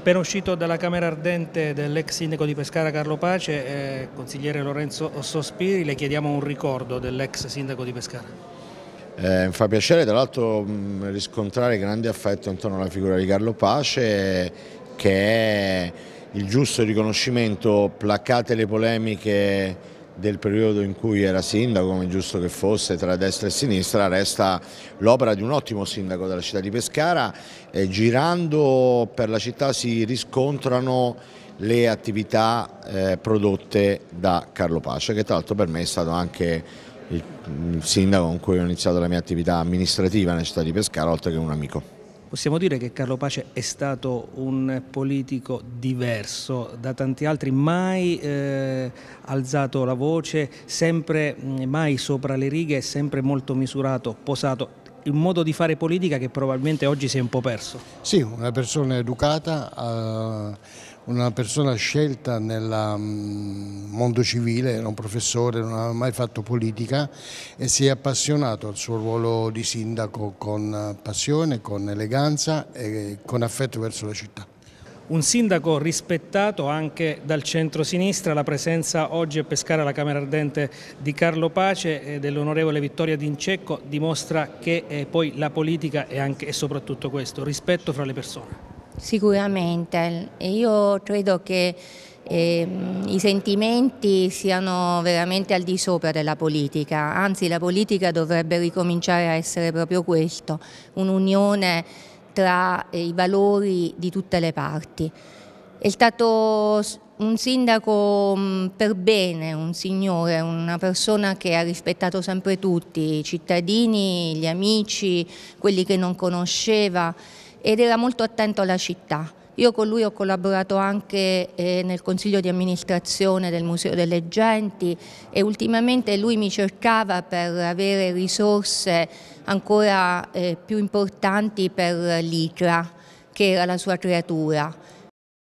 Appena uscito dalla Camera Ardente dell'ex sindaco di Pescara Carlo Pace, eh, consigliere Lorenzo Sospiri, le chiediamo un ricordo dell'ex sindaco di Pescara. Eh, mi fa piacere tra l'altro mm, riscontrare grande affetto intorno alla figura di Carlo Pace che è il giusto riconoscimento, placate le polemiche del periodo in cui era sindaco, come giusto che fosse, tra destra e sinistra, resta l'opera di un ottimo sindaco della città di Pescara. E eh, girando per la città si riscontrano le attività eh, prodotte da Carlo Pace, che tra l'altro per me è stato anche il mm, sindaco con cui ho iniziato la mia attività amministrativa nella città di Pescara, oltre che un amico. Possiamo dire che Carlo Pace è stato un politico diverso da tanti altri, mai eh, alzato la voce, sempre mm, mai sopra le righe, sempre molto misurato, posato un modo di fare politica che probabilmente oggi si è un po' perso. Sì, una persona educata, eh, una persona scelta nella, mm, mondo civile, era un professore, non aveva mai fatto politica e si è appassionato al suo ruolo di sindaco con passione, con eleganza e con affetto verso la città. Un sindaco rispettato anche dal centro-sinistra, la presenza oggi a Pescara alla Camera Ardente di Carlo Pace e dell'onorevole Vittoria D'Incecco dimostra che eh, poi la politica è anche e soprattutto questo, rispetto fra le persone. Sicuramente, io credo che eh, i sentimenti siano veramente al di sopra della politica, anzi la politica dovrebbe ricominciare a essere proprio questo, un'unione tra eh, i valori di tutte le parti. È stato un sindaco mm, per bene, un signore, una persona che ha rispettato sempre tutti, i cittadini, gli amici, quelli che non conosceva ed era molto attento alla città. Io con lui ho collaborato anche eh, nel consiglio di amministrazione del Museo delle Genti e ultimamente lui mi cercava per avere risorse ancora eh, più importanti per l'ICRA, che era la sua creatura.